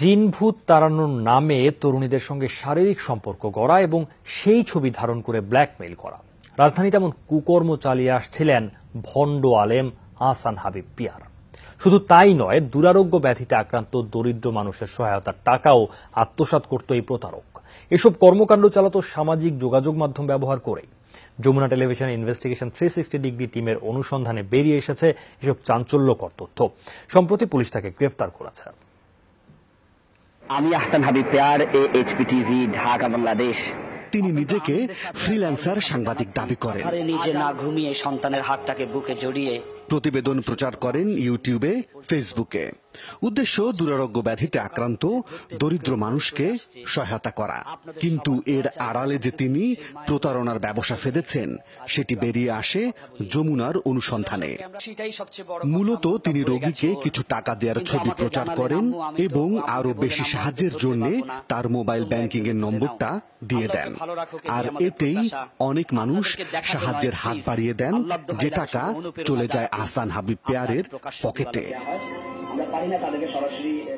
জিনভূত তাড়ানোর নামে তরুণীদের সঙ্গে শারীরিক সম্পর্ক গড়া এবং সেই ছবি ধারণ করে ব্ল্যাকমেইল করা রাজধানী তেমন কুকর্ম চালিয়ে আসছিলেন ভণ্ড আলেম আসান হাবিব পিয়ার শুধু তাই নয় দুরারোগ্য ব্যাধিতে আক্রান্ত দরিদ্র মানুষের সহায়তার টাকাও আত্মসাত করত এই প্রতারক এসব কর্মকাণ্ড চালাত সামাজিক যোগাযোগ মাধ্যম ব্যবহার করে Jamuna television investigation three sixty degree টিমের অনুসন্ধানে বেরিয়ে এসেছে এসব চাঞ্চল্যকর তথ্য সম্প্রতি পুলিশ তাকে গ্রেফতার করেছে আমি আহসান হাবিব এইচপি টিভি ঢাকা বাংলাদেশ তিনি নিজেকে ফ্রিল্যান্সার সাংবাদিক দাবি করেন নিজে না ঘুমিয়ে সন্তানের হাতটাকে বুকে জড়িয়ে প্রতিবেদন প্রচার করেন ইউটিউবে ফেসবুকে উদ্দেশ্য দুরারোগ্য ব্যাধিতে আক্রান্ত দরিদ্র মানুষকে সহায়তা করা কিন্তু এর আড়ালে যে তিনি প্রতারণার ব্যবসা ফেলেছেন সেটি বেরিয়ে আসে যমুনার অনুসন্ধানে মূলত তিনি রোগীকে কিছু টাকা দেওয়ার ছবি প্রচার করেন এবং আরো বেশি সাহায্যের জন্য তার মোবাইল ব্যাংকিং এর নম্বরটা দিয়ে দেন আর এতেই অনেক মানুষ সাহায্যের হাত বাড়িয়ে দেন যে টাকা চলে যায় হাসান হাবিব পেয়ারের পকেটে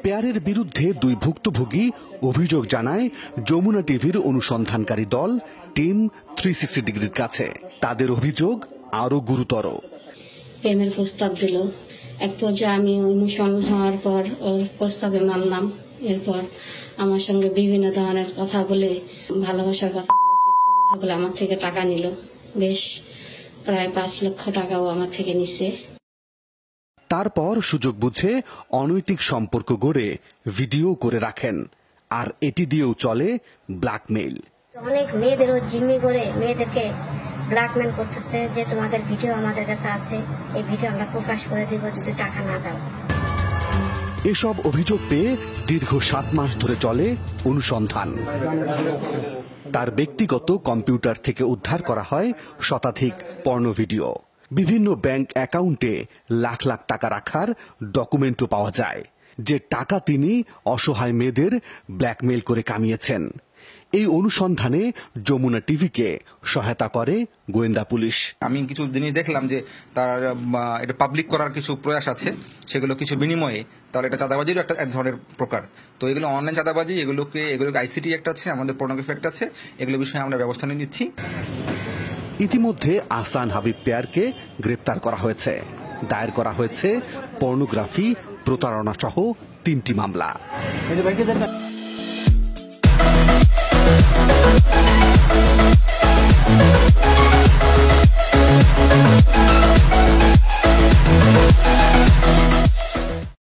পেয়ারের বিরুদ্ধে দুই ভুক্তভোগী অভিযোগ জানায় যমুনা টিভির অনুসন্ধানকারী দল টিম থ্রি সিক্সটি ডিগ্রির কাছে তাদের অভিযোগ আরো গুরুতর প্রেমের প্রস্তাব দিল এক পর্যায়ে আমি অনুসরণ হওয়ার পর ওর প্রস্তাবে মানলাম এরপর আমার সঙ্গে বিভিন্ন ধরনের কথা বলে ভালোবাসার কথা বলে আমার থেকে টাকা নিল বেশ প্রায় পাঁচ লক্ষ টাকাও আমার থেকে নিছে তারপর সুযোগ বুঝে অনৈতিক সম্পর্ক গড়ে ভিডিও করে রাখেন আর এটি দিয়েও চলে ব্ল্যাকমেইল অনেক মেয়েদেরও জিম্মি করে মেয়েদেরকে ব্ল্যাকমেইল করতেছে যে তোমাদের ভিডিও আমাদের কাছে আছে এই ভিডিও আমরা প্রকাশ করে দিব যদি টাকা না দাও এসব অভিযোগ পেয়ে দীর্ঘ সাত মাস ধরে চলে অনুসন্ধান তার ব্যক্তিগত কম্পিউটার থেকে উদ্ধার করা হয় শতাধিক পর্ন ভিডিও বিভিন্ন ব্যাংক অ্যাকাউন্টে লাখ লাখ টাকা রাখার ডকুমেন্টও পাওয়া যায় যে টাকা তিনি অসহায় মেয়েদের ব্ল্যাকমেইল করে কামিয়েছেন এই অনুসন্ধানে যমুনা টিভিকে সহায়তা করে গোয়েন্দা পুলিশ আমি কিছু দিনই দেখলাম যে তার এটা পাবলিক করার কিছু প্রয়াস আছে সেগুলো কিছু বিনিময়ে তাহলে এটা চাঁদাবাজিরও একটা এক ধরনের প্রকার তো এগুলো অনলাইন চাঁদাবাজি এগুলোকে এগুলোকে আইসিটি একটা আছে আমাদের পর্নোগ্রাফি একটা আছে এগুলো বিষয়ে আমরা ব্যবস্থা নিয়ে নিচ্ছি ইতিমধ্যে আহসান হাবিব পেয়ারকে গ্রেপ্তার করা হয়েছে দায়ের করা হয়েছে পর্নোগ্রাফি প্রতারণা সহ তিনটি মামলা